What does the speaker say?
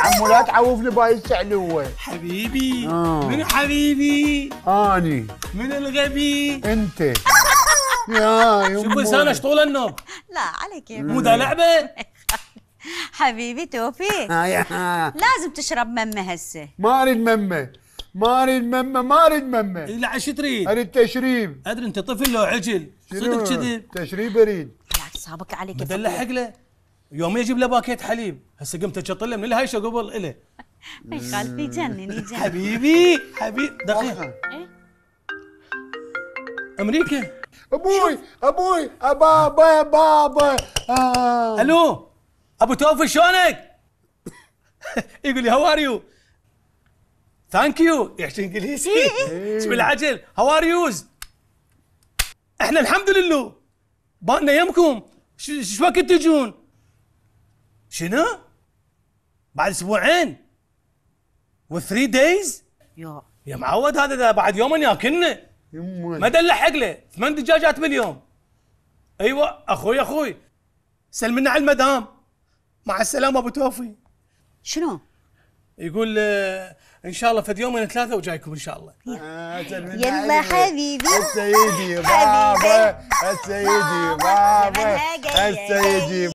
عمو لا تعوفني باي السعلوه حبيبي آه. من حبيبي اني من الغبي انت يا يمه شوف لسانه طول النوم لا على كيف مو ده لعبه حبيبي توفيق آه، لازم تشرب ممه هسه ما اريد ممه ما اريد ممه ما اريد ممه لا شو تريد؟ اريد تشريب ادري انت طفل لو عجل صدق كذب تشريب اريد لا صابك عليك مدلع حقله يوم يجيب له باكيت حليب هسه قمت اشطله من الهيشه قبل له قال يخالف يجنن حبيبي حبيبي دقيقه إيه؟ امريكا ابوي ابوي ابا بابا آه. الو ابو توفي شلونك؟ يقول لي هاو ار يو ثانك يو يحكي انجليزي إيه، إيه. شو العجل هاو ار يوز احنا الحمد لله بالنا يمكم شو وقت تجون شنو؟ بعد اسبوعين وثري دايز؟ يا يا معود هذا ده بعد يوم ياكلنا ما دلحق له ثمان دجاجات باليوم ايوه اخوي اخوي سلمنا على المدام مع السلامه ابو توفي شنو؟ يقول آه، ان شاء الله فد يومين ثلاثه وجايكم ان شاء الله آه، يلا حبيبي السيدي بابا السيدي بابا السيدي